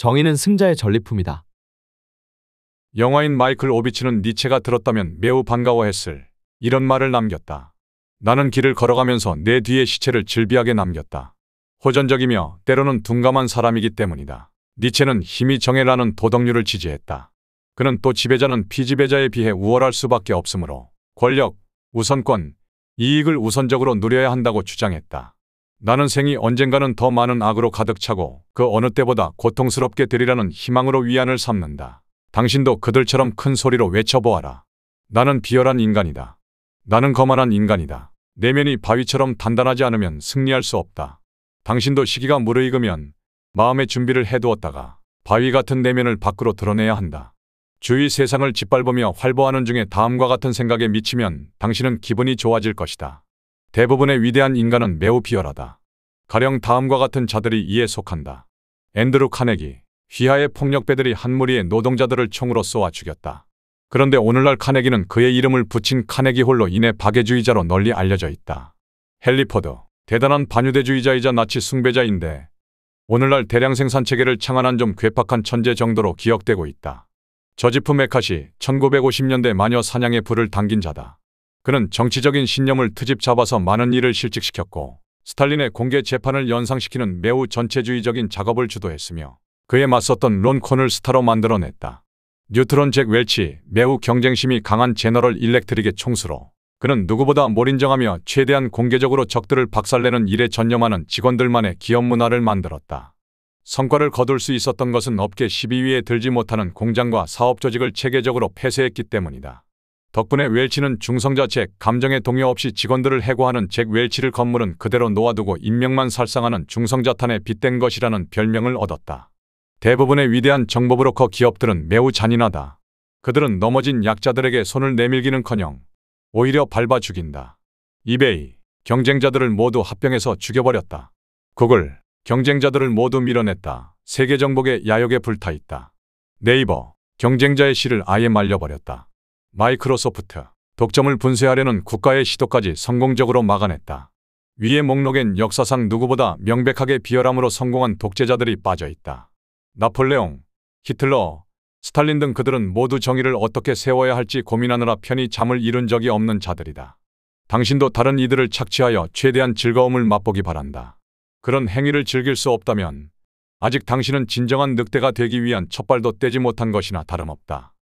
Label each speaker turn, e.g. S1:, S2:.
S1: 정의는 승자의 전리품이다. 영화인 마이클 오비치는 니체가 들었다면 매우 반가워했을 이런 말을 남겼다. 나는 길을 걸어가면서 내 뒤에 시체를 질비하게 남겼다. 호전적이며 때로는 둔감한 사람이기 때문이다. 니체는 힘이 정해라는 도덕률을 지지했다. 그는 또 지배자는 피지배자에 비해 우월할 수밖에 없으므로 권력, 우선권, 이익을 우선적으로 누려야 한다고 주장했다. 나는 생이 언젠가는 더 많은 악으로 가득 차고 그 어느 때보다 고통스럽게 되리라는 희망으로 위안을 삼는다. 당신도 그들처럼 큰 소리로 외쳐보아라. 나는 비열한 인간이다. 나는 거만한 인간이다. 내면이 바위처럼 단단하지 않으면 승리할 수 없다. 당신도 시기가 무르익으면 마음의 준비를 해두었다가 바위 같은 내면을 밖으로 드러내야 한다. 주위 세상을 짓밟으며 활보하는 중에 다음과 같은 생각에 미치면 당신은 기분이 좋아질 것이다. 대부분의 위대한 인간은 매우 비열하다. 가령 다음과 같은 자들이 이에 속한다. 앤드루 카네기, 휘하의 폭력배들이 한 무리의 노동자들을 총으로 쏘아 죽였다. 그런데 오늘날 카네기는 그의 이름을 붙인 카네기 홀로 인해 박애주의자로 널리 알려져 있다. 헨리포드, 대단한 반유대주의자이자 나치 숭배자인데 오늘날 대량 생산 체계를 창안한 좀 괴팍한 천재 정도로 기억되고 있다. 저지프 메카시, 1950년대 마녀 사냥의 불을 당긴 자다. 그는 정치적인 신념을 트집 잡아서 많은 일을 실직시켰고 스탈린의 공개 재판을 연상시키는 매우 전체주의적인 작업을 주도했으며 그에 맞섰던 론 콘을 스타로 만들어냈다. 뉴트론 잭 웰치, 매우 경쟁심이 강한 제너럴 일렉트릭의 총수로 그는 누구보다 몰인정하며 최대한 공개적으로 적들을 박살내는 일에 전념하는 직원들만의 기업 문화를 만들었다. 성과를 거둘 수 있었던 것은 업계 12위에 들지 못하는 공장과 사업 조직을 체계적으로 폐쇄했기 때문이다. 덕분에 웰치는 중성자책 감정의 동요 없이 직원들을 해고하는 잭 웰치를 건물은 그대로 놓아두고 인명만 살상하는 중성자탄에 빗댄 것이라는 별명을 얻었다. 대부분의 위대한 정보브로커 기업들은 매우 잔인하다. 그들은 넘어진 약자들에게 손을 내밀기는커녕 오히려 밟아 죽인다. 이베이 경쟁자들을 모두 합병해서 죽여버렸다. 구글 경쟁자들을 모두 밀어냈다. 세계 정복의 야욕에 불타있다. 네이버 경쟁자의 시를 아예 말려버렸다. 마이크로소프트, 독점을 분쇄하려는 국가의 시도까지 성공적으로 막아냈다. 위의 목록엔 역사상 누구보다 명백하게 비열함으로 성공한 독재자들이 빠져있다. 나폴레옹, 히틀러, 스탈린 등 그들은 모두 정의를 어떻게 세워야 할지 고민하느라 편히 잠을 이룬 적이 없는 자들이다. 당신도 다른 이들을 착취하여 최대한 즐거움을 맛보기 바란다. 그런 행위를 즐길 수 없다면 아직 당신은 진정한 늑대가 되기 위한 첫발도 떼지 못한 것이나 다름없다.